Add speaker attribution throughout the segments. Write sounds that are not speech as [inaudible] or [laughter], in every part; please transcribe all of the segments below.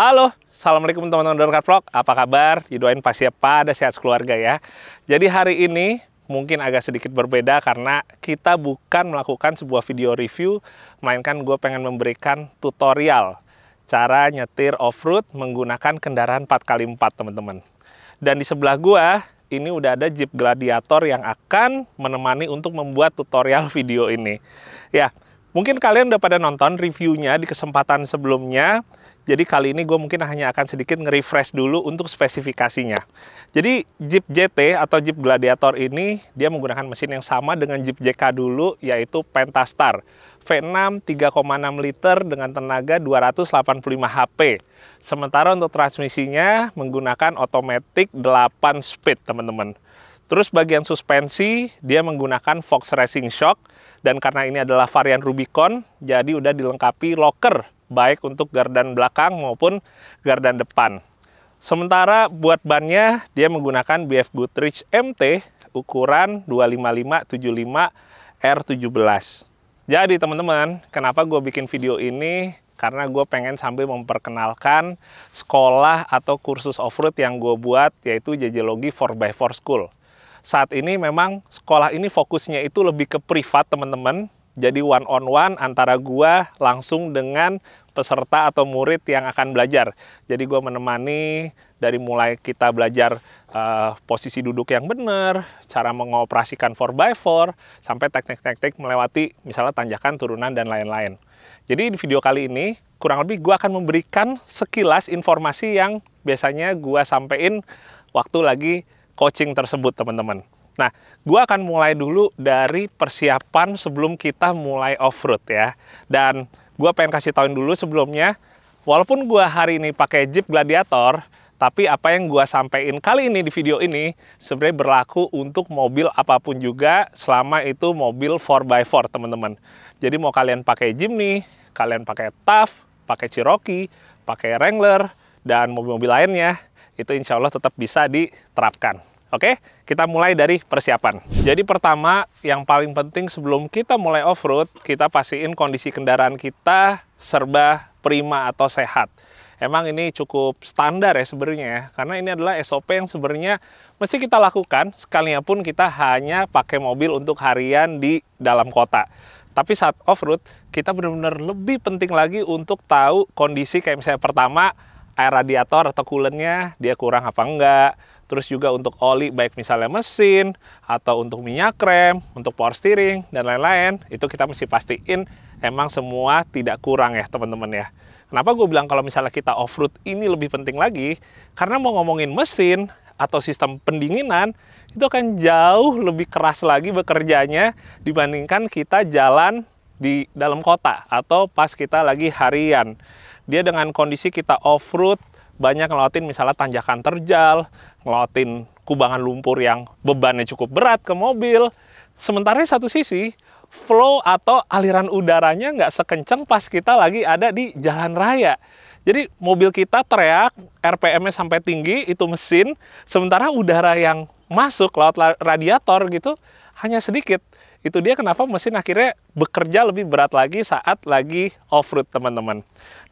Speaker 1: Halo, Assalamualaikum teman-teman Dorkat Vlog, apa kabar? Didoain pasti pada sehat sekeluarga ya. Jadi hari ini mungkin agak sedikit berbeda karena kita bukan melakukan sebuah video review, melainkan gue pengen memberikan tutorial cara nyetir off-road menggunakan kendaraan 4x4 teman-teman. Dan di sebelah gue, ini udah ada Jeep Gladiator yang akan menemani untuk membuat tutorial video ini. Ya, mungkin kalian udah pada nonton reviewnya di kesempatan sebelumnya, jadi kali ini gue mungkin hanya akan sedikit nge-refresh dulu untuk spesifikasinya. Jadi Jeep JT atau Jeep Gladiator ini dia menggunakan mesin yang sama dengan Jeep JK dulu yaitu Pentastar. V6 3,6 liter dengan tenaga 285 HP. Sementara untuk transmisinya menggunakan otomatik 8 speed, teman-teman. Terus bagian suspensi dia menggunakan Fox Racing Shock dan karena ini adalah varian Rubicon, jadi udah dilengkapi locker baik untuk gardan belakang maupun gardan depan. Sementara buat bannya dia menggunakan BF Goodrich MT ukuran 25575 R17. Jadi teman-teman, kenapa gue bikin video ini? Karena gue pengen sambil memperkenalkan sekolah atau kursus off-road yang gue buat, yaitu Logi 4x4 School. Saat ini memang sekolah ini fokusnya itu lebih ke privat teman-teman, jadi one on one antara gue langsung dengan peserta atau murid yang akan belajar. Jadi gue menemani dari mulai kita belajar uh, posisi duduk yang benar, cara mengoperasikan 4x4, sampai teknik-teknik melewati misalnya tanjakan, turunan, dan lain-lain. Jadi di video kali ini, kurang lebih gue akan memberikan sekilas informasi yang biasanya gue sampein waktu lagi coaching tersebut, teman-teman. Nah, gue akan mulai dulu dari persiapan sebelum kita mulai off-road ya. Dan gue pengen kasih tauin dulu sebelumnya, walaupun gue hari ini pakai Jeep Gladiator, tapi apa yang gue sampaikan kali ini di video ini sebenarnya berlaku untuk mobil apapun juga selama itu mobil 4x4 teman-teman. Jadi mau kalian pakai Jimny, kalian pakai Tough, pakai Cherokee, pakai Wrangler, dan mobil-mobil lainnya, itu insya Allah tetap bisa diterapkan. Oke, kita mulai dari persiapan. Jadi pertama, yang paling penting sebelum kita mulai off-road, kita pastiin kondisi kendaraan kita serba prima atau sehat. Emang ini cukup standar ya sebenarnya ya, karena ini adalah SOP yang sebenarnya mesti kita lakukan sekalinya pun kita hanya pakai mobil untuk harian di dalam kota. Tapi saat off-road, kita benar-benar lebih penting lagi untuk tahu kondisi kayak misalnya pertama, air radiator atau coolantnya dia kurang apa enggak, terus juga untuk oli baik misalnya mesin atau untuk minyak rem, untuk power steering dan lain-lain, itu kita mesti pastiin emang semua tidak kurang ya teman-teman ya. Kenapa gue bilang kalau misalnya kita off-road ini lebih penting lagi? Karena mau ngomongin mesin atau sistem pendinginan, itu akan jauh lebih keras lagi bekerjanya dibandingkan kita jalan di dalam kota atau pas kita lagi harian. Dia dengan kondisi kita off-road, banyak ngelotin misalnya tanjakan terjal, ngelotin kubangan lumpur yang bebannya cukup berat ke mobil. Sementara satu sisi, flow atau aliran udaranya nggak sekenceng pas kita lagi ada di jalan raya. Jadi mobil kita teriak, rpm sampai tinggi, itu mesin. Sementara udara yang masuk laut radiator gitu hanya sedikit itu dia kenapa mesin akhirnya bekerja lebih berat lagi saat lagi off-road teman-teman.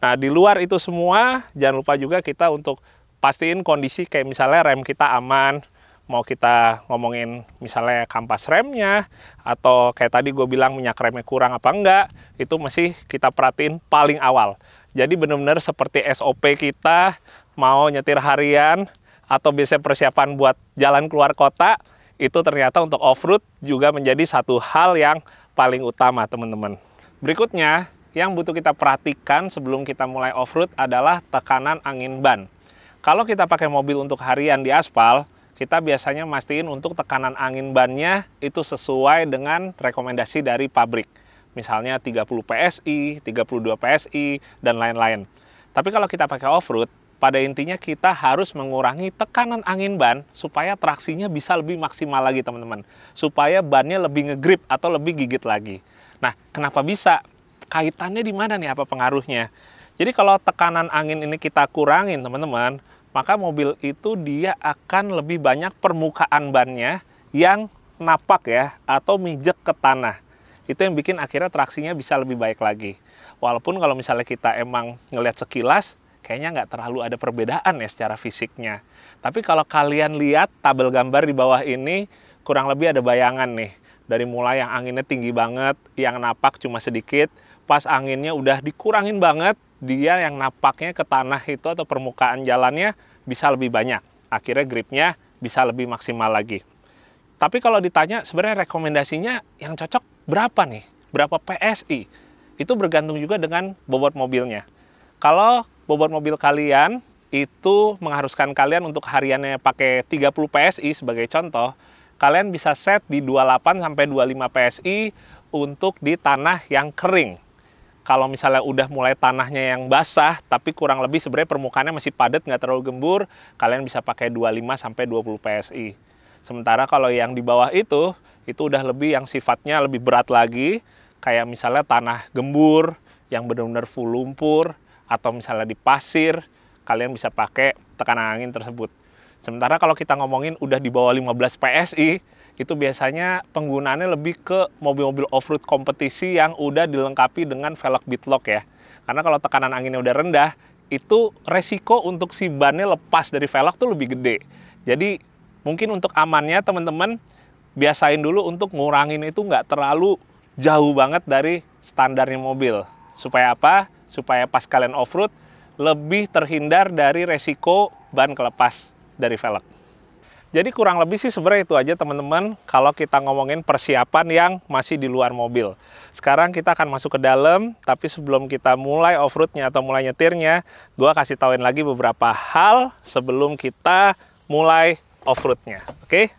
Speaker 1: Nah di luar itu semua jangan lupa juga kita untuk pastiin kondisi kayak misalnya rem kita aman, mau kita ngomongin misalnya kampas remnya, atau kayak tadi gue bilang minyak remnya kurang apa enggak, itu masih kita perhatiin paling awal. Jadi benar-benar seperti SOP kita mau nyetir harian, atau bisa persiapan buat jalan keluar kota, itu ternyata untuk off-road juga menjadi satu hal yang paling utama teman-teman. Berikutnya, yang butuh kita perhatikan sebelum kita mulai off-road adalah tekanan angin ban. Kalau kita pakai mobil untuk harian di aspal, kita biasanya mastiin untuk tekanan angin bannya itu sesuai dengan rekomendasi dari pabrik. Misalnya 30 PSI, 32 PSI, dan lain-lain. Tapi kalau kita pakai off-road, pada intinya kita harus mengurangi tekanan angin ban supaya traksinya bisa lebih maksimal lagi teman-teman. Supaya bannya lebih ngegrip atau lebih gigit lagi. Nah, kenapa bisa? Kaitannya di mana nih apa pengaruhnya? Jadi kalau tekanan angin ini kita kurangin teman-teman, maka mobil itu dia akan lebih banyak permukaan bannya yang napak ya atau mijek ke tanah. Itu yang bikin akhirnya traksinya bisa lebih baik lagi. Walaupun kalau misalnya kita emang ngelihat sekilas, kayaknya nggak terlalu ada perbedaan ya secara fisiknya. Tapi kalau kalian lihat tabel gambar di bawah ini, kurang lebih ada bayangan nih. Dari mulai yang anginnya tinggi banget, yang napak cuma sedikit, pas anginnya udah dikurangin banget, dia yang napaknya ke tanah itu atau permukaan jalannya bisa lebih banyak. Akhirnya gripnya bisa lebih maksimal lagi. Tapi kalau ditanya sebenarnya rekomendasinya yang cocok berapa nih? Berapa PSI? Itu bergantung juga dengan bobot mobilnya. Kalau bobot mobil kalian itu mengharuskan kalian untuk hariannya pakai 30 PSI sebagai contoh, kalian bisa set di 28 sampai 25 PSI untuk di tanah yang kering. Kalau misalnya udah mulai tanahnya yang basah, tapi kurang lebih sebenarnya permukaannya masih padat, nggak terlalu gembur, kalian bisa pakai 25 sampai 20 PSI. Sementara kalau yang di bawah itu, itu udah lebih yang sifatnya lebih berat lagi, kayak misalnya tanah gembur, yang benar-benar full lumpur, atau misalnya di pasir, kalian bisa pakai tekanan angin tersebut. Sementara kalau kita ngomongin udah di bawah 15 PSI, itu biasanya penggunaannya lebih ke mobil-mobil off-road kompetisi yang udah dilengkapi dengan velg bitlock ya. Karena kalau tekanan anginnya udah rendah, itu resiko untuk si bannya lepas dari velg tuh lebih gede. Jadi mungkin untuk amannya teman-teman biasain dulu untuk ngurangin itu nggak terlalu jauh banget dari standarnya mobil. Supaya apa? supaya pas kalian off-road lebih terhindar dari resiko ban kelepas dari velg. Jadi kurang lebih sih sebenarnya itu aja teman-teman kalau kita ngomongin persiapan yang masih di luar mobil. Sekarang kita akan masuk ke dalam, tapi sebelum kita mulai off-roadnya atau mulai nyetirnya, gue kasih tauin lagi beberapa hal sebelum kita mulai off-roadnya, oke? Okay?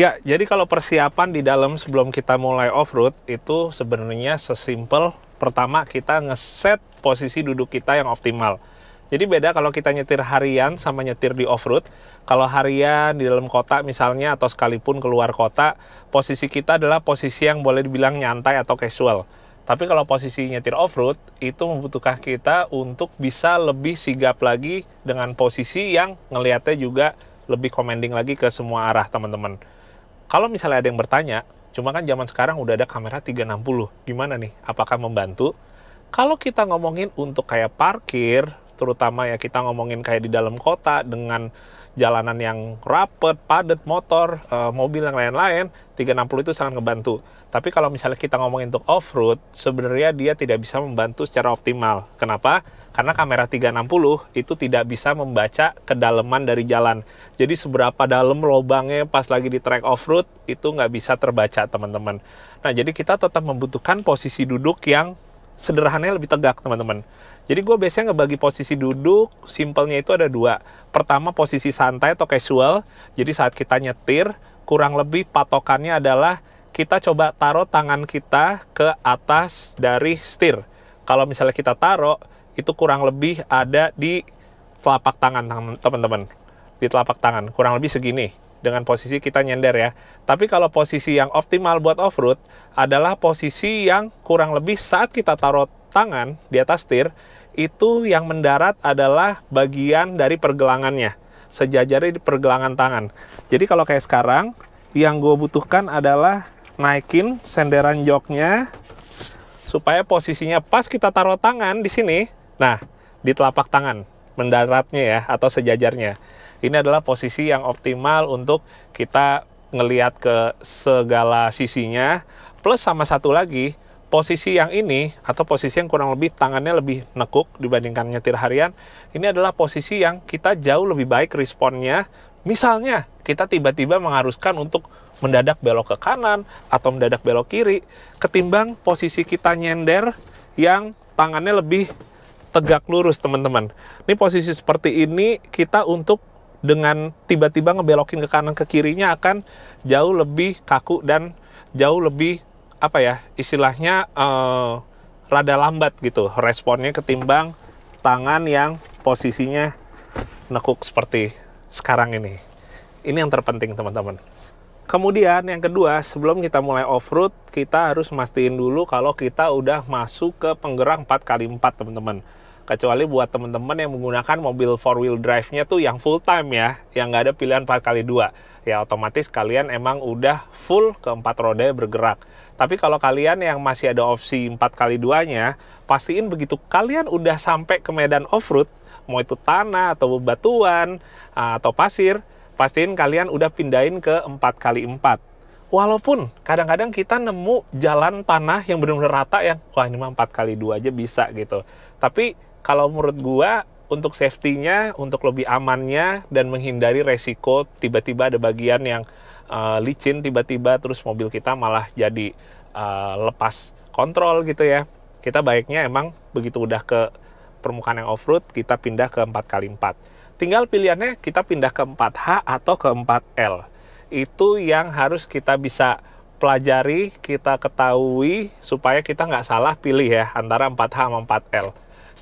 Speaker 1: Ya, jadi kalau persiapan di dalam sebelum kita mulai off-road itu sebenarnya sesimpel pertama kita ngeset posisi duduk kita yang optimal. Jadi beda kalau kita nyetir harian sama nyetir di off-road. Kalau harian di dalam kota misalnya atau sekalipun keluar kota, posisi kita adalah posisi yang boleh dibilang nyantai atau casual. Tapi kalau posisi nyetir off-road itu membutuhkan kita untuk bisa lebih sigap lagi dengan posisi yang ngelihatnya juga lebih commanding lagi ke semua arah teman-teman. Kalau misalnya ada yang bertanya, cuma kan zaman sekarang udah ada kamera 360, gimana nih? Apakah membantu? Kalau kita ngomongin untuk kayak parkir, terutama ya kita ngomongin kayak di dalam kota dengan jalanan yang rapet, padat, motor, eh, mobil yang lain-lain, 360 itu sangat ngebantu. Tapi kalau misalnya kita ngomongin untuk off-road, sebenarnya dia tidak bisa membantu secara optimal. Kenapa? karena kamera 360 itu tidak bisa membaca kedalaman dari jalan. Jadi seberapa dalam lubangnya pas lagi di track off road itu nggak bisa terbaca teman-teman. Nah jadi kita tetap membutuhkan posisi duduk yang sederhananya lebih tegak teman-teman. Jadi gue biasanya ngebagi posisi duduk, simpelnya itu ada dua. Pertama posisi santai atau casual, jadi saat kita nyetir kurang lebih patokannya adalah kita coba taruh tangan kita ke atas dari setir. Kalau misalnya kita taruh, itu kurang lebih ada di telapak tangan teman-teman di telapak tangan kurang lebih segini dengan posisi kita nyender ya tapi kalau posisi yang optimal buat off-road adalah posisi yang kurang lebih saat kita taruh tangan di atas setir itu yang mendarat adalah bagian dari pergelangannya sejajar di pergelangan tangan jadi kalau kayak sekarang yang gue butuhkan adalah naikin senderan joknya supaya posisinya pas kita taruh tangan di sini Nah, di telapak tangan mendaratnya ya atau sejajarnya. Ini adalah posisi yang optimal untuk kita ngelihat ke segala sisinya plus sama satu lagi posisi yang ini atau posisi yang kurang lebih tangannya lebih nekuk dibandingkan nyetir harian ini adalah posisi yang kita jauh lebih baik responnya misalnya kita tiba-tiba mengharuskan untuk mendadak belok ke kanan atau mendadak belok kiri ketimbang posisi kita nyender yang tangannya lebih tegak lurus teman-teman. Ini posisi seperti ini kita untuk dengan tiba-tiba ngebelokin ke kanan ke kirinya akan jauh lebih kaku dan jauh lebih apa ya istilahnya uh, rada lambat gitu responnya ketimbang tangan yang posisinya nekuk seperti sekarang ini. Ini yang terpenting teman-teman. Kemudian yang kedua, sebelum kita mulai off-road, kita harus mastiin dulu kalau kita udah masuk ke penggerak 4x4 teman-teman kecuali buat teman-teman yang menggunakan mobil four wheel drive-nya tuh yang full time ya, yang nggak ada pilihan 4x2. Ya otomatis kalian emang udah full ke keempat roda bergerak. Tapi kalau kalian yang masih ada opsi 4x2-nya, pastiin begitu kalian udah sampai ke medan off-road, mau itu tanah atau bebatuan atau pasir, pastiin kalian udah pindahin ke 4x4 walaupun kadang-kadang kita nemu jalan tanah yang benar-benar rata ya, wah ini mah 4 kali 2 aja bisa gitu. Tapi kalau menurut gua untuk safety-nya, untuk lebih amannya dan menghindari resiko tiba-tiba ada bagian yang uh, licin tiba-tiba terus mobil kita malah jadi uh, lepas kontrol gitu ya. Kita baiknya emang begitu udah ke permukaan yang off-road kita pindah ke 4x4. Tinggal pilihannya kita pindah ke 4H atau ke 4L. Itu yang harus kita bisa pelajari, kita ketahui supaya kita nggak salah pilih ya antara 4H sama 4L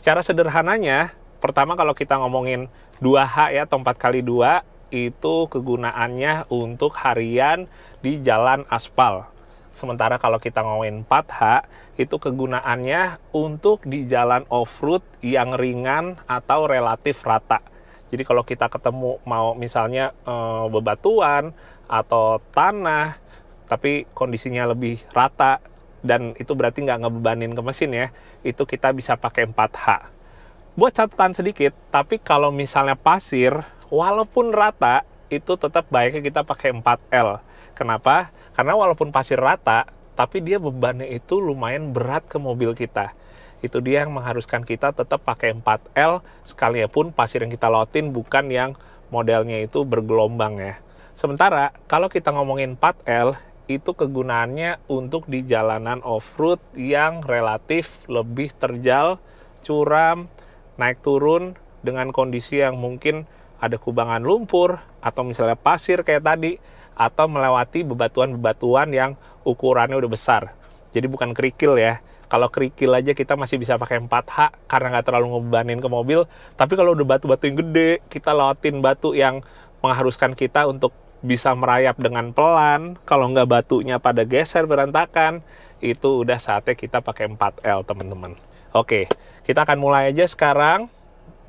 Speaker 1: Cara sederhananya, pertama kalau kita ngomongin 2H ya atau 4 kali 2 itu kegunaannya untuk harian di jalan aspal. Sementara kalau kita ngomongin 4H, itu kegunaannya untuk di jalan off-road yang ringan atau relatif rata. Jadi kalau kita ketemu mau misalnya e, bebatuan atau tanah, tapi kondisinya lebih rata, dan itu berarti nggak ngebebanin ke mesin ya, itu kita bisa pakai 4H. Buat catatan sedikit, tapi kalau misalnya pasir, walaupun rata, itu tetap baiknya kita pakai 4L. Kenapa? Karena walaupun pasir rata, tapi dia bebannya itu lumayan berat ke mobil kita. Itu dia yang mengharuskan kita tetap pakai 4L, sekalipun pasir yang kita lotin bukan yang modelnya itu bergelombang ya. Sementara, kalau kita ngomongin 4L, itu kegunaannya untuk di jalanan off-road yang relatif lebih terjal, curam, naik turun dengan kondisi yang mungkin ada kubangan lumpur atau misalnya pasir kayak tadi atau melewati bebatuan-bebatuan yang ukurannya udah besar. Jadi bukan kerikil ya. Kalau kerikil aja kita masih bisa pakai 4H karena nggak terlalu ngebebanin ke mobil. Tapi kalau udah batu-batu yang gede, kita lewatin batu yang mengharuskan kita untuk bisa merayap dengan pelan, kalau nggak batunya pada geser berantakan, itu udah saatnya kita pakai 4L teman-teman. Oke, kita akan mulai aja sekarang.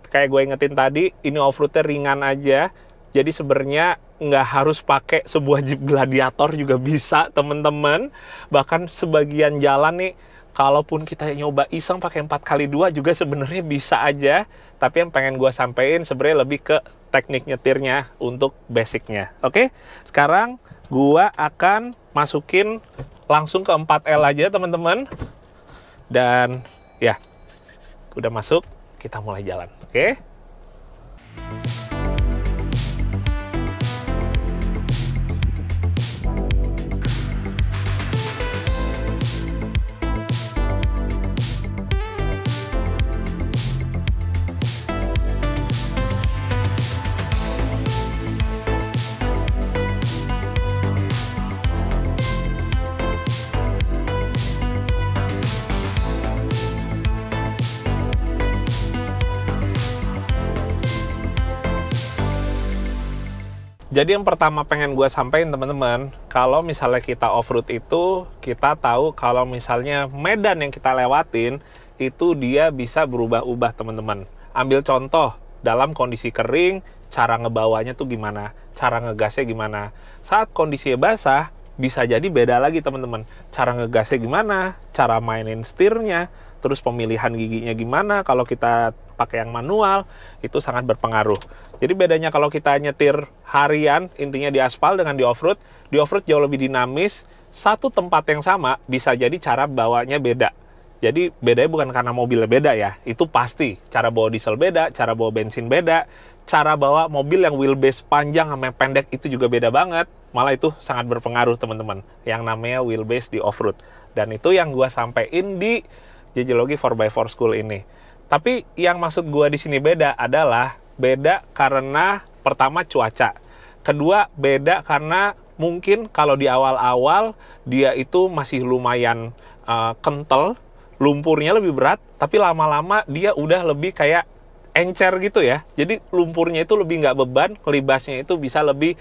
Speaker 1: Kayak gue ingetin tadi, ini off ringan aja. Jadi sebenarnya nggak harus pakai sebuah jeep gladiator juga bisa teman-teman. Bahkan sebagian jalan nih kalaupun kita nyoba iseng pakai empat kali dua juga sebenarnya bisa aja. Tapi yang pengen gue sampein sebenarnya lebih ke teknik nyetirnya untuk basicnya. Oke, sekarang gue akan masukin langsung ke 4L aja teman-teman. Dan ya, udah masuk, kita mulai jalan. Oke. Jadi yang pertama pengen gue sampaikan teman-teman, kalau misalnya kita off road itu kita tahu kalau misalnya medan yang kita lewatin itu dia bisa berubah-ubah teman-teman. Ambil contoh dalam kondisi kering, cara ngebawanya tuh gimana, cara ngegasnya gimana. Saat kondisi basah, bisa jadi beda lagi teman-teman. Cara ngegasnya gimana, cara mainin stirnya terus pemilihan giginya gimana kalau kita pakai yang manual itu sangat berpengaruh. Jadi bedanya kalau kita nyetir harian intinya di aspal dengan di off-road, di off-road jauh lebih dinamis, satu tempat yang sama bisa jadi cara bawanya beda. Jadi bedanya bukan karena mobilnya beda ya, itu pasti. Cara bawa diesel beda, cara bawa bensin beda, cara bawa mobil yang wheelbase panjang sama pendek itu juga beda banget. Malah itu sangat berpengaruh teman-teman, yang namanya wheelbase di off-road. Dan itu yang gue sampein di lagi 4x4 School ini. Tapi yang maksud gua di sini beda adalah beda karena pertama cuaca. Kedua beda karena mungkin kalau di awal-awal dia itu masih lumayan uh, kental, lumpurnya lebih berat, tapi lama-lama dia udah lebih kayak encer gitu ya. Jadi lumpurnya itu lebih nggak beban, kelibasnya itu bisa lebih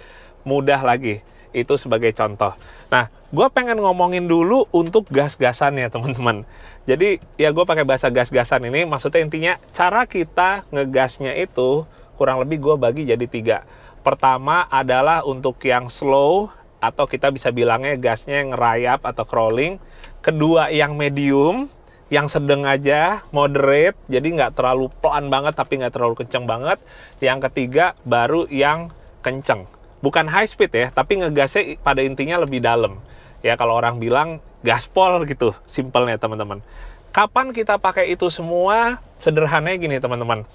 Speaker 1: mudah lagi itu sebagai contoh. Nah, gue pengen ngomongin dulu untuk gas-gasannya teman-teman. Jadi ya gue pakai bahasa gas-gasan ini, maksudnya intinya cara kita ngegasnya itu kurang lebih gue bagi jadi tiga. Pertama adalah untuk yang slow atau kita bisa bilangnya gasnya yang ngerayap atau crawling. Kedua yang medium, yang sedang aja, moderate, jadi nggak terlalu pelan banget tapi nggak terlalu kenceng banget. Yang ketiga baru yang kenceng bukan high speed ya, tapi ngegasnya pada intinya lebih dalam. Ya kalau orang bilang gaspol gitu, simpelnya teman-teman. Kapan kita pakai itu semua? Sederhananya gini teman-teman.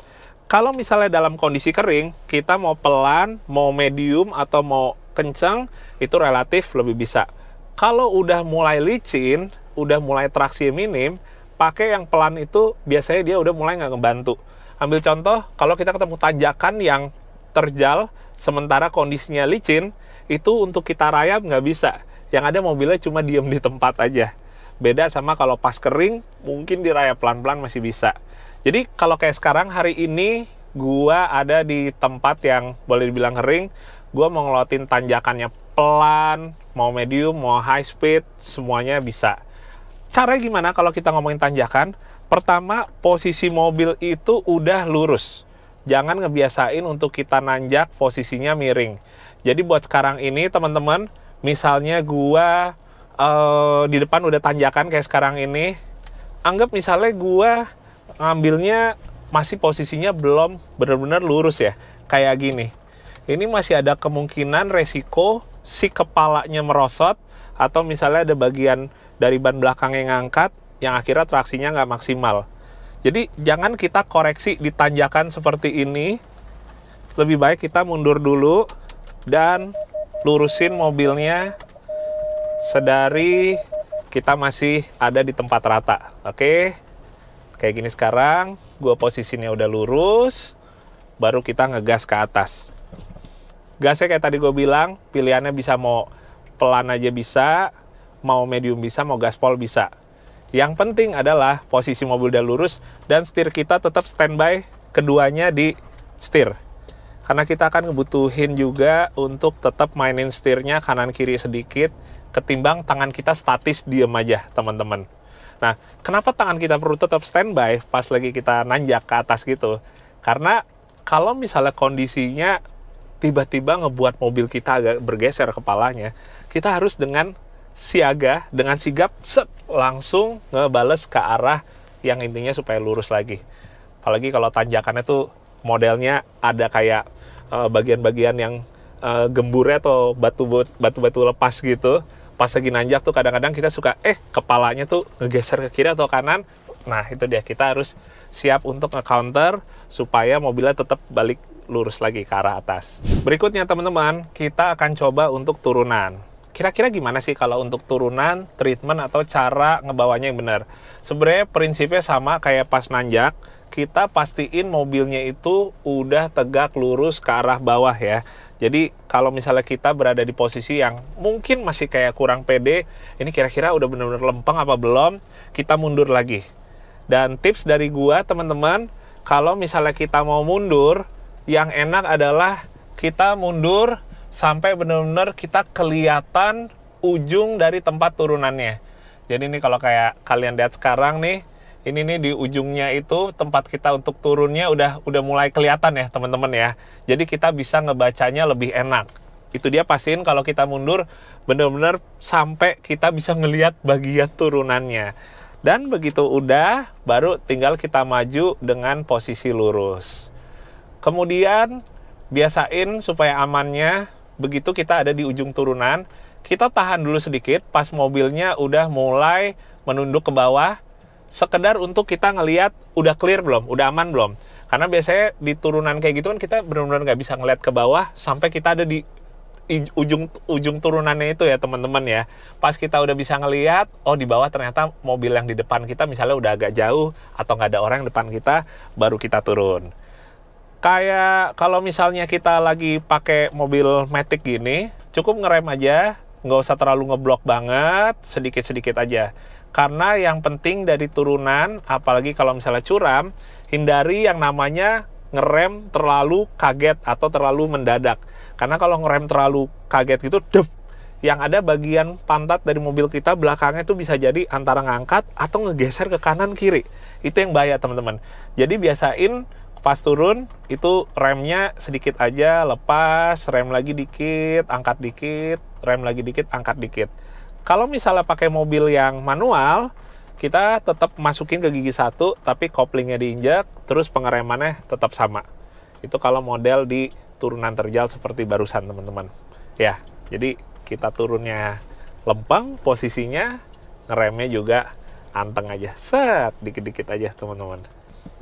Speaker 1: Kalau misalnya dalam kondisi kering, kita mau pelan, mau medium, atau mau kenceng, itu relatif lebih bisa. Kalau udah mulai licin, udah mulai traksi minim, pakai yang pelan itu biasanya dia udah mulai nggak ngebantu. Ambil contoh, kalau kita ketemu tanjakan yang terjal, Sementara kondisinya licin, itu untuk kita rayap nggak bisa. Yang ada mobilnya cuma diem di tempat aja. Beda sama kalau pas kering, mungkin dirayap pelan-pelan masih bisa. Jadi kalau kayak sekarang hari ini, gua ada di tempat yang boleh dibilang kering, gua mau ngelotin tanjakannya pelan, mau medium, mau high speed, semuanya bisa. Cara gimana kalau kita ngomongin tanjakan? Pertama, posisi mobil itu udah lurus jangan ngebiasain untuk kita nanjak posisinya miring. Jadi buat sekarang ini teman-teman, misalnya gua uh, di depan udah tanjakan kayak sekarang ini, anggap misalnya gua ngambilnya masih posisinya belum benar-benar lurus ya, kayak gini. Ini masih ada kemungkinan resiko si kepalanya merosot atau misalnya ada bagian dari ban belakang yang ngangkat yang akhirnya traksinya nggak maksimal. Jadi jangan kita koreksi di tanjakan seperti ini. Lebih baik kita mundur dulu dan lurusin mobilnya sedari kita masih ada di tempat rata. Oke. Kayak gini sekarang, gua posisinya udah lurus, baru kita ngegas ke atas. Gasnya kayak tadi gue bilang, pilihannya bisa mau pelan aja bisa, mau medium bisa, mau gaspol bisa yang penting adalah posisi mobil udah lurus dan setir kita tetap standby keduanya di setir. Karena kita akan ngebutuhin juga untuk tetap mainin setirnya kanan kiri sedikit ketimbang tangan kita statis diem aja teman-teman. Nah, kenapa tangan kita perlu tetap standby pas lagi kita nanjak ke atas gitu? Karena kalau misalnya kondisinya tiba-tiba ngebuat mobil kita agak bergeser kepalanya, kita harus dengan siaga dengan sigap set langsung ngebales ke arah yang intinya supaya lurus lagi. Apalagi kalau tanjakannya tuh modelnya ada kayak eh, bagian-bagian uh, yang uh, eh, gemburnya atau batu-batu lepas gitu. Pas lagi nanjak tuh kadang-kadang kita suka eh kepalanya tuh ngegeser ke kiri atau kanan. Nah, itu dia kita harus siap untuk nge-counter supaya mobilnya tetap balik lurus lagi ke arah atas. Berikutnya teman-teman, kita akan coba untuk turunan kira-kira gimana sih kalau untuk turunan, treatment atau cara ngebawanya yang benar? Sebenarnya prinsipnya sama kayak pas nanjak, kita pastiin mobilnya itu udah tegak lurus ke arah bawah ya. Jadi kalau misalnya kita berada di posisi yang mungkin masih kayak kurang pede, ini kira-kira udah benar-benar lempeng apa belum, kita mundur lagi. Dan tips dari gua teman-teman, kalau misalnya kita mau mundur, yang enak adalah kita mundur sampai benar-benar kita kelihatan ujung dari tempat turunannya. Jadi ini kalau kayak kalian lihat sekarang nih, ini nih di ujungnya itu tempat kita untuk turunnya udah udah mulai kelihatan ya teman-teman ya. Jadi kita bisa ngebacanya lebih enak. Itu dia pastiin kalau kita mundur benar-benar sampai kita bisa ngelihat bagian turunannya. Dan begitu udah baru tinggal kita maju dengan posisi lurus. Kemudian biasain supaya amannya begitu kita ada di ujung turunan, kita tahan dulu sedikit pas mobilnya udah mulai menunduk ke bawah, sekedar untuk kita ngeliat udah clear belum, udah aman belum. Karena biasanya di turunan kayak gitu kan kita benar-benar nggak bisa ngeliat ke bawah sampai kita ada di ujung ujung turunannya itu ya teman-teman ya. Pas kita udah bisa ngeliat, oh di bawah ternyata mobil yang di depan kita misalnya udah agak jauh atau nggak ada orang yang depan kita, baru kita turun kayak kalau misalnya kita lagi pakai mobil matic gini, cukup ngerem aja, nggak usah terlalu ngeblok banget, sedikit-sedikit aja. Karena yang penting dari turunan, apalagi kalau misalnya curam, hindari yang namanya ngerem terlalu kaget atau terlalu mendadak. Karena kalau ngerem terlalu kaget gitu, dep, yang ada bagian pantat dari mobil kita belakangnya itu bisa jadi antara ngangkat atau ngegeser ke kanan kiri. Itu yang bahaya teman-teman. Jadi biasain pas turun itu remnya sedikit aja lepas, rem lagi dikit, angkat dikit, rem lagi dikit, angkat dikit. Kalau misalnya pakai mobil yang manual, kita tetap masukin ke gigi satu, tapi koplingnya diinjak, terus pengeremannya tetap sama. Itu kalau model di turunan terjal seperti barusan teman-teman. Ya, jadi kita turunnya lempeng posisinya, ngeremnya juga anteng aja. Set, dikit-dikit aja teman-teman.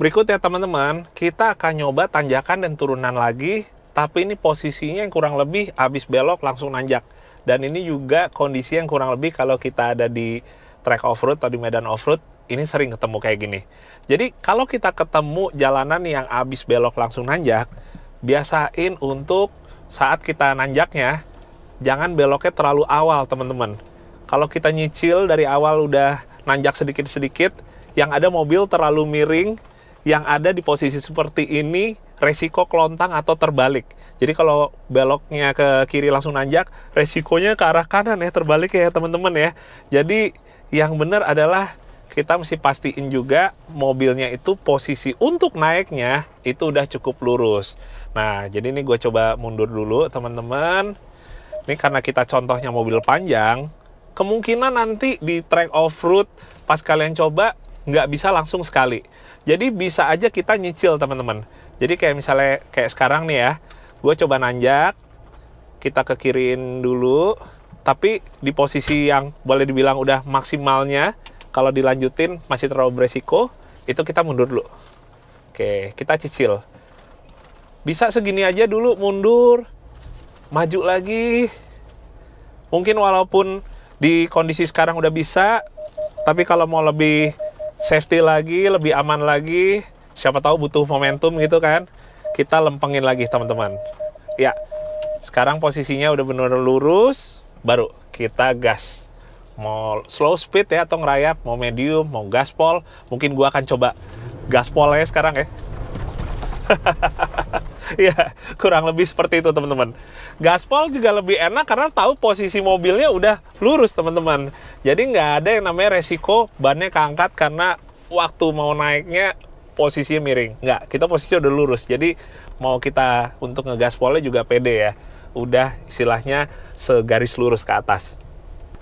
Speaker 1: Berikut ya teman-teman, kita akan nyoba tanjakan dan turunan lagi, tapi ini posisinya yang kurang lebih habis belok langsung nanjak. Dan ini juga kondisi yang kurang lebih kalau kita ada di track off-road atau di medan off-road, ini sering ketemu kayak gini. Jadi kalau kita ketemu jalanan yang habis belok langsung nanjak, biasain untuk saat kita nanjaknya, jangan beloknya terlalu awal teman-teman. Kalau kita nyicil dari awal udah nanjak sedikit-sedikit, yang ada mobil terlalu miring, yang ada di posisi seperti ini resiko kelontang atau terbalik. Jadi kalau beloknya ke kiri langsung nanjak, resikonya ke arah kanan ya terbalik ya teman-teman ya. Jadi yang benar adalah kita mesti pastiin juga mobilnya itu posisi untuk naiknya itu udah cukup lurus. Nah, jadi ini gue coba mundur dulu teman-teman. Ini karena kita contohnya mobil panjang, kemungkinan nanti di track off-road pas kalian coba nggak bisa langsung sekali jadi bisa aja kita nyicil teman-teman. Jadi kayak misalnya kayak sekarang nih ya, gue coba nanjak, kita ke kiriin dulu, tapi di posisi yang boleh dibilang udah maksimalnya, kalau dilanjutin masih terlalu beresiko, itu kita mundur dulu. Oke, kita cicil. Bisa segini aja dulu mundur, maju lagi. Mungkin walaupun di kondisi sekarang udah bisa, tapi kalau mau lebih safety lagi, lebih aman lagi. Siapa tahu butuh momentum gitu kan. Kita lempengin lagi teman-teman. Ya, sekarang posisinya udah benar benar lurus, baru kita gas. Mau slow speed ya atau ngerayap, mau medium, mau gaspol. Mungkin gua akan coba gaspolnya sekarang ya. [laughs] [laughs] ya kurang lebih seperti itu teman-teman gaspol juga lebih enak karena tahu posisi mobilnya udah lurus teman-teman jadi nggak ada yang namanya resiko bannya keangkat karena waktu mau naiknya posisinya miring nggak kita posisi udah lurus jadi mau kita untuk ngegaspolnya juga pede ya udah istilahnya segaris lurus ke atas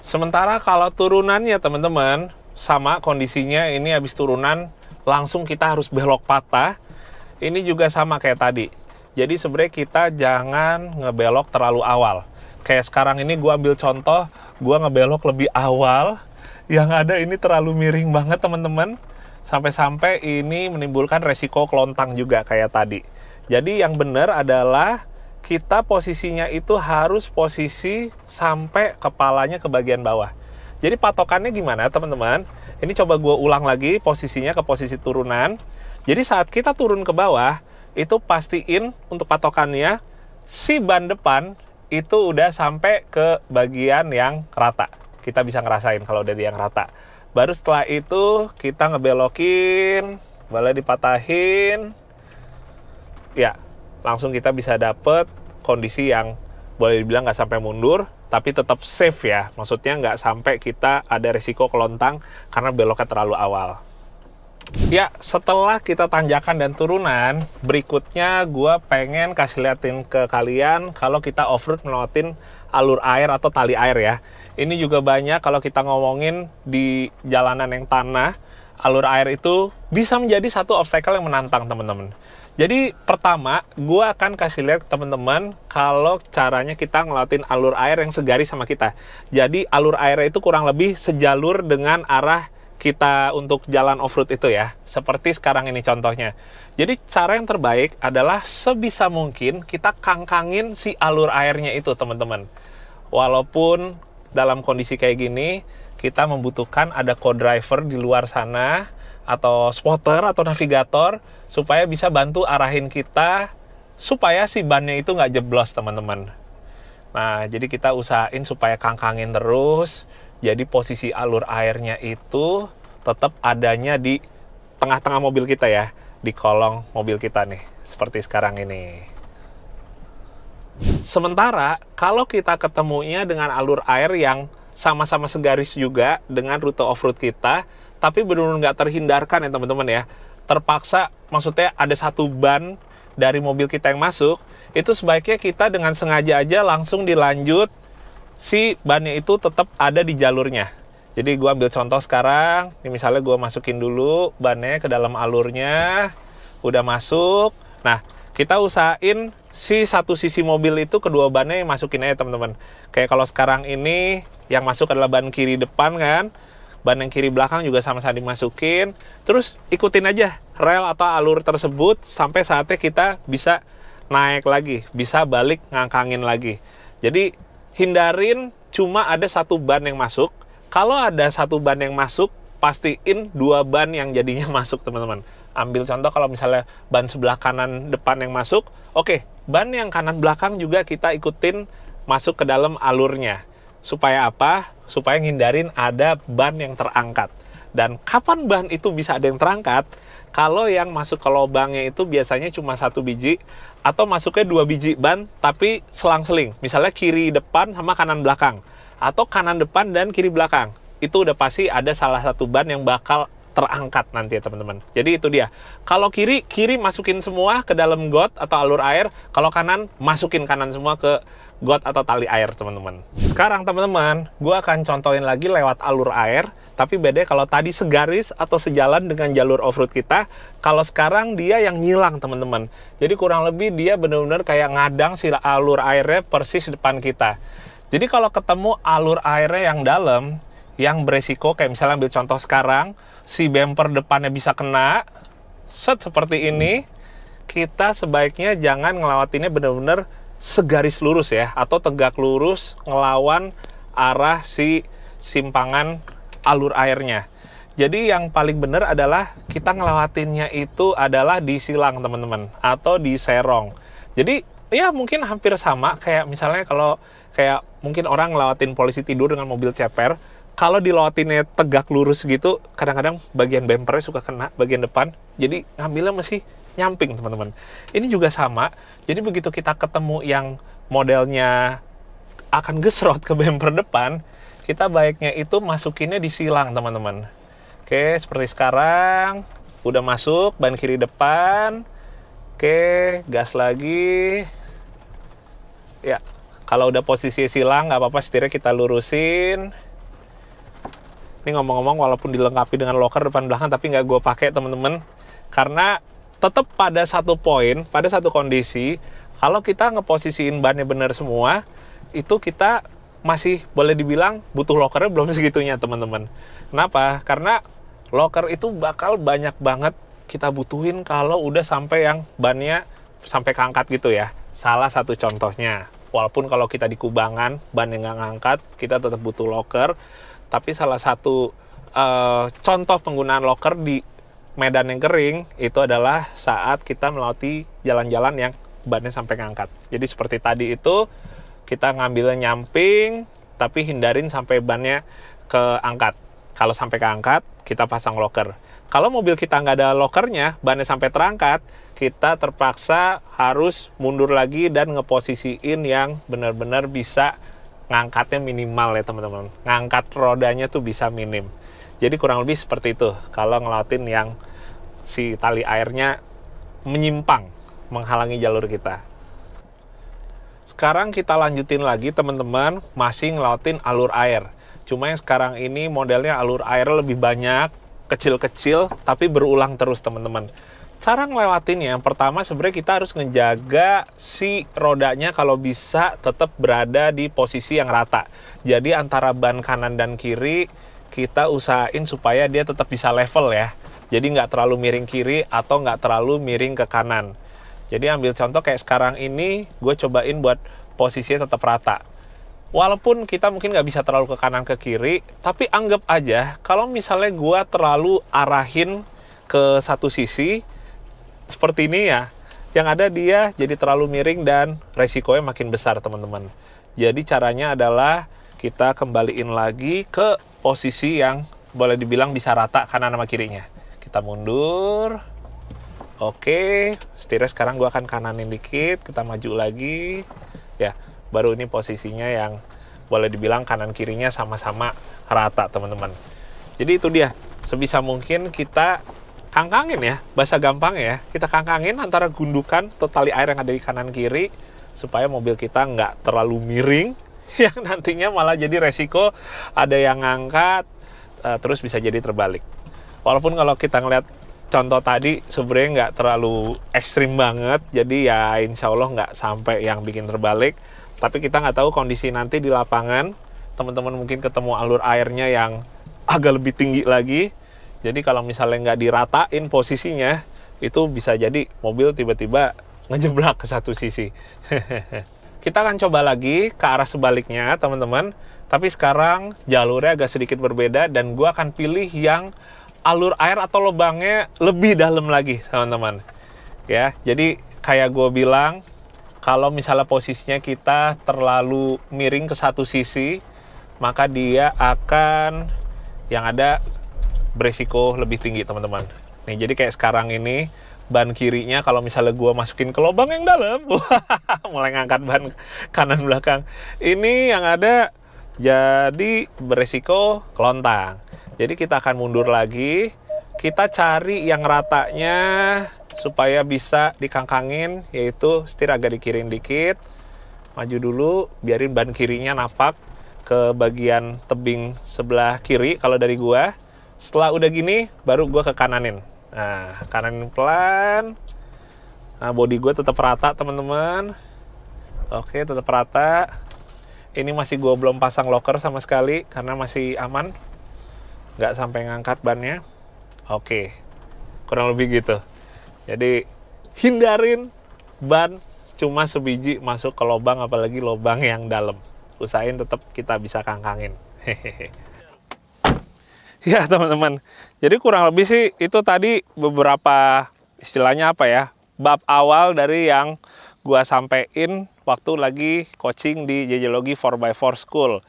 Speaker 1: sementara kalau turunannya teman-teman sama kondisinya ini habis turunan langsung kita harus belok patah ini juga sama kayak tadi jadi sebenarnya kita jangan ngebelok terlalu awal. Kayak sekarang ini gue ambil contoh, gue ngebelok lebih awal. Yang ada ini terlalu miring banget teman-teman. Sampai-sampai ini menimbulkan resiko kelontang juga kayak tadi. Jadi yang benar adalah kita posisinya itu harus posisi sampai kepalanya ke bagian bawah. Jadi patokannya gimana teman-teman? Ini coba gue ulang lagi posisinya ke posisi turunan. Jadi saat kita turun ke bawah, itu pastiin untuk patokannya si ban depan itu udah sampai ke bagian yang rata. Kita bisa ngerasain kalau udah di yang rata. Baru setelah itu kita ngebelokin, boleh dipatahin. Ya, langsung kita bisa dapet kondisi yang boleh dibilang nggak sampai mundur, tapi tetap safe ya. Maksudnya nggak sampai kita ada resiko kelontang karena beloknya terlalu awal. Ya, setelah kita tanjakan dan turunan, berikutnya gue pengen kasih liatin ke kalian kalau kita off-road melewatin alur air atau tali air ya. Ini juga banyak kalau kita ngomongin di jalanan yang tanah, alur air itu bisa menjadi satu obstacle yang menantang teman-teman. Jadi pertama, gue akan kasih lihat teman-teman kalau caranya kita ngelautin alur air yang segaris sama kita. Jadi alur airnya itu kurang lebih sejalur dengan arah kita untuk jalan off-road itu ya. Seperti sekarang ini contohnya. Jadi cara yang terbaik adalah sebisa mungkin kita kangkangin si alur airnya itu teman-teman. Walaupun dalam kondisi kayak gini, kita membutuhkan ada co-driver di luar sana atau spotter atau navigator supaya bisa bantu arahin kita supaya si bannya itu nggak jeblos teman-teman. Nah, jadi kita usahain supaya kangkangin terus, jadi posisi alur airnya itu tetap adanya di tengah-tengah mobil kita ya, di kolong mobil kita nih, seperti sekarang ini. Sementara kalau kita ketemunya dengan alur air yang sama-sama segaris juga dengan rute off-road kita, tapi benar-benar nggak terhindarkan ya teman-teman ya. Terpaksa, maksudnya ada satu ban dari mobil kita yang masuk, itu sebaiknya kita dengan sengaja aja langsung dilanjut si bannya itu tetap ada di jalurnya. Jadi gue ambil contoh sekarang, ini misalnya gue masukin dulu bannya ke dalam alurnya, udah masuk. Nah, kita usahain si satu sisi mobil itu kedua bannya yang masukin aja teman-teman. Kayak kalau sekarang ini yang masuk adalah ban kiri depan kan, ban yang kiri belakang juga sama-sama dimasukin. Terus ikutin aja rel atau alur tersebut sampai saatnya kita bisa naik lagi, bisa balik ngangkangin lagi. Jadi hindarin cuma ada satu ban yang masuk. Kalau ada satu ban yang masuk, pastiin dua ban yang jadinya [laughs] masuk, teman-teman. Ambil contoh kalau misalnya ban sebelah kanan depan yang masuk, oke, okay, ban yang kanan belakang juga kita ikutin masuk ke dalam alurnya. Supaya apa? Supaya ngindarin ada ban yang terangkat. Dan kapan ban itu bisa ada yang terangkat? Kalau yang masuk ke lubangnya itu biasanya cuma satu biji atau masuknya dua biji ban tapi selang-seling. Misalnya kiri depan sama kanan belakang atau kanan depan dan kiri belakang. Itu udah pasti ada salah satu ban yang bakal terangkat nanti ya teman-teman. Jadi itu dia. Kalau kiri, kiri masukin semua ke dalam got atau alur air. Kalau kanan, masukin kanan semua ke got atau tali air teman-teman. Sekarang teman-teman, gue akan contohin lagi lewat alur air, tapi beda kalau tadi segaris atau sejalan dengan jalur offroad kita, kalau sekarang dia yang nyilang teman-teman. Jadi kurang lebih dia benar-benar kayak ngadang si alur airnya persis depan kita. Jadi kalau ketemu alur airnya yang dalam, yang beresiko kayak misalnya ambil contoh sekarang, si bumper depannya bisa kena, set seperti ini, kita sebaiknya jangan ngelawatinnya benar-benar segaris lurus ya atau tegak lurus ngelawan arah si simpangan alur airnya. Jadi yang paling benar adalah kita ngelawatinnya itu adalah di silang teman-teman atau di serong. Jadi ya mungkin hampir sama kayak misalnya kalau kayak mungkin orang ngelawatin polisi tidur dengan mobil ceper, kalau dilawatinnya tegak lurus gitu, kadang-kadang bagian bempernya suka kena bagian depan. Jadi ngambilnya masih nyamping teman-teman. Ini juga sama. Jadi begitu kita ketemu yang modelnya akan gesrot ke bumper depan, kita baiknya itu masukinnya di silang teman-teman. Oke, seperti sekarang udah masuk ban kiri depan. Oke, gas lagi. Ya, kalau udah posisi silang nggak apa-apa setirnya kita lurusin. Ini ngomong-ngomong walaupun dilengkapi dengan locker depan belakang tapi nggak gue pakai teman-teman karena tetap pada satu poin, pada satu kondisi, kalau kita ngeposisiin bannya benar semua, itu kita masih boleh dibilang butuh lockernya belum [laughs] segitunya teman-teman. Kenapa? Karena loker itu bakal banyak banget kita butuhin kalau udah sampai yang bannya sampai keangkat gitu ya. Salah satu contohnya, walaupun kalau kita di kubangan ban yang nggak ngangkat, kita tetap butuh loker. Tapi salah satu uh, contoh penggunaan loker di medan yang kering itu adalah saat kita melewati jalan-jalan yang bannya sampai ngangkat. Jadi seperti tadi itu kita ngambilnya nyamping tapi hindarin sampai bannya keangkat. Kalau sampai keangkat kita pasang locker. Kalau mobil kita nggak ada lokernya, bannya sampai terangkat, kita terpaksa harus mundur lagi dan ngeposisiin yang benar-benar bisa ngangkatnya minimal ya teman-teman. Ngangkat rodanya tuh bisa minim. Jadi kurang lebih seperti itu kalau ngelautin yang si tali airnya menyimpang, menghalangi jalur kita. Sekarang kita lanjutin lagi teman-teman, masih ngelautin alur air. Cuma yang sekarang ini modelnya alur air lebih banyak, kecil-kecil, tapi berulang terus teman-teman. Cara ngelewatinnya, yang pertama sebenarnya kita harus ngejaga si rodanya kalau bisa tetap berada di posisi yang rata. Jadi antara ban kanan dan kiri, kita usahain supaya dia tetap bisa level ya jadi nggak terlalu miring kiri atau nggak terlalu miring ke kanan. Jadi ambil contoh kayak sekarang ini gue cobain buat posisinya tetap rata. Walaupun kita mungkin nggak bisa terlalu ke kanan ke kiri, tapi anggap aja kalau misalnya gue terlalu arahin ke satu sisi seperti ini ya, yang ada dia jadi terlalu miring dan resikonya makin besar teman-teman. Jadi caranya adalah kita kembaliin lagi ke posisi yang boleh dibilang bisa rata kanan sama kirinya kita mundur oke setirnya sekarang gue akan kananin dikit kita maju lagi ya baru ini posisinya yang boleh dibilang kanan kirinya sama-sama rata teman-teman jadi itu dia sebisa mungkin kita kangkangin ya bahasa gampang ya kita kangkangin antara gundukan atau tali air yang ada di kanan kiri supaya mobil kita nggak terlalu miring [laughs] yang nantinya malah jadi resiko ada yang ngangkat eh, terus bisa jadi terbalik walaupun kalau kita ngeliat contoh tadi sebenarnya nggak terlalu ekstrim banget jadi ya insya Allah nggak sampai yang bikin terbalik tapi kita nggak tahu kondisi nanti di lapangan teman-teman mungkin ketemu alur airnya yang agak lebih tinggi lagi jadi kalau misalnya nggak diratain posisinya itu bisa jadi mobil tiba-tiba ngejeblak ke satu sisi [laughs] kita akan coba lagi ke arah sebaliknya teman-teman tapi sekarang jalurnya agak sedikit berbeda dan gua akan pilih yang alur air atau lubangnya lebih dalam lagi teman-teman ya jadi kayak gue bilang kalau misalnya posisinya kita terlalu miring ke satu sisi maka dia akan yang ada beresiko lebih tinggi teman-teman nih jadi kayak sekarang ini ban kirinya kalau misalnya gue masukin ke lubang yang dalam [laughs] mulai ngangkat ban kanan belakang ini yang ada jadi beresiko kelontang jadi kita akan mundur lagi, kita cari yang ratanya supaya bisa dikangkangin, yaitu setir agak dikirin dikit, maju dulu, biarin ban kirinya napak ke bagian tebing sebelah kiri kalau dari gua. Setelah udah gini, baru gua ke kananin. Nah, kananin pelan. Nah, body gua tetap rata, teman-teman. Oke, tetap rata. Ini masih gua belum pasang locker sama sekali karena masih aman nggak sampai ngangkat bannya oke kurang lebih gitu jadi hindarin ban cuma sebiji masuk ke lubang apalagi lubang yang dalam usahain tetap kita bisa kangkangin [laughs] ya teman-teman jadi kurang lebih sih itu tadi beberapa istilahnya apa ya bab awal dari yang gua sampein waktu lagi coaching di Jejologi 4x4 School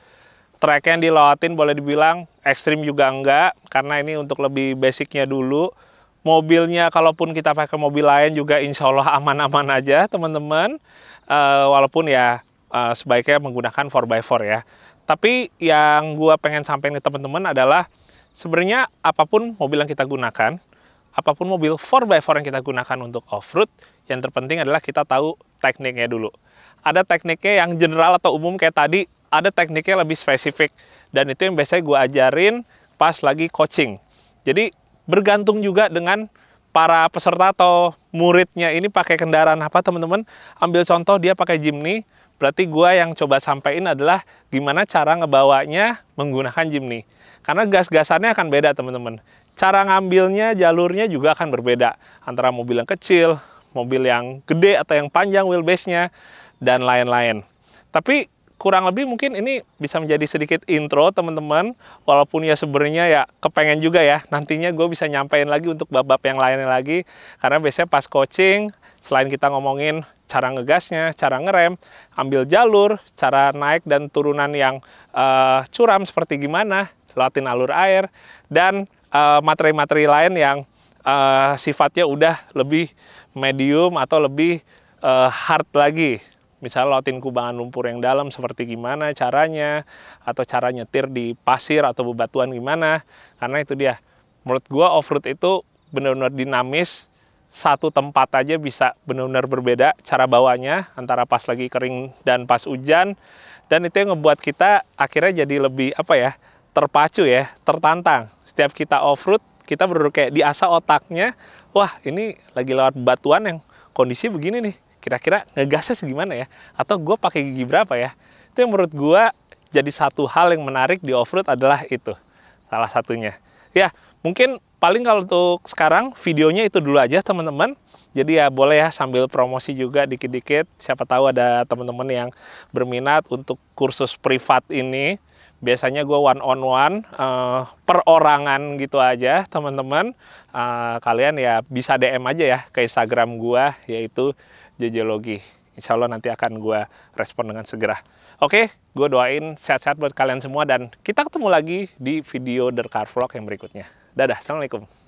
Speaker 1: track yang dilawatin boleh dibilang ekstrim juga enggak karena ini untuk lebih basicnya dulu mobilnya kalaupun kita pakai mobil lain juga insya Allah [laughs] aman-aman aja teman-teman uh, walaupun ya uh, sebaiknya menggunakan 4x4 ya tapi yang gua pengen sampaikan ke teman-teman adalah sebenarnya apapun mobil yang kita gunakan apapun mobil 4x4 yang kita gunakan untuk off-road yang terpenting adalah kita tahu tekniknya dulu ada tekniknya yang general atau umum kayak tadi ada tekniknya lebih spesifik dan itu yang biasanya gue ajarin pas lagi coaching. Jadi bergantung juga dengan para peserta atau muridnya ini pakai kendaraan apa teman-teman. Ambil contoh dia pakai Jimny, berarti gue yang coba sampaikan adalah gimana cara ngebawanya menggunakan Jimny. Karena gas-gasannya akan beda teman-teman. Cara ngambilnya, jalurnya juga akan berbeda. Antara mobil yang kecil, mobil yang gede atau yang panjang wheelbase-nya, dan lain-lain. Tapi kurang lebih mungkin ini bisa menjadi sedikit intro teman-teman walaupun ya sebenarnya ya kepengen juga ya nantinya gue bisa nyampein lagi untuk bab-bab yang lainnya lagi karena biasanya pas coaching selain kita ngomongin cara ngegasnya, cara ngerem, ambil jalur, cara naik dan turunan yang uh, curam seperti gimana, lewatin alur air dan eh, materi-materi uh, lain yang uh, sifatnya udah lebih medium atau lebih uh, hard lagi Misalnya lautin kubangan lumpur yang dalam seperti gimana caranya, atau cara nyetir di pasir atau bebatuan gimana. Karena itu dia, menurut gua off-road itu benar-benar dinamis, satu tempat aja bisa benar-benar berbeda cara bawanya antara pas lagi kering dan pas hujan. Dan itu yang ngebuat kita akhirnya jadi lebih apa ya, terpacu ya, tertantang. Setiap kita off-road, kita berdua kayak diasah otaknya, wah ini lagi lewat batuan yang kondisi begini nih kira-kira ngegasnya segimana ya atau gue pakai gigi berapa ya itu yang menurut gue jadi satu hal yang menarik di offroad adalah itu salah satunya ya mungkin paling kalau untuk sekarang videonya itu dulu aja teman-teman jadi ya boleh ya sambil promosi juga dikit-dikit siapa tahu ada teman-teman yang berminat untuk kursus privat ini biasanya gue one on one uh, perorangan gitu aja teman-teman uh, kalian ya bisa DM aja ya ke Instagram gue yaitu Jejologi. Insya Allah nanti akan gue respon dengan segera. Oke, gue doain sehat-sehat buat kalian semua dan kita ketemu lagi di video The Car Vlog yang berikutnya. Dadah, Assalamualaikum.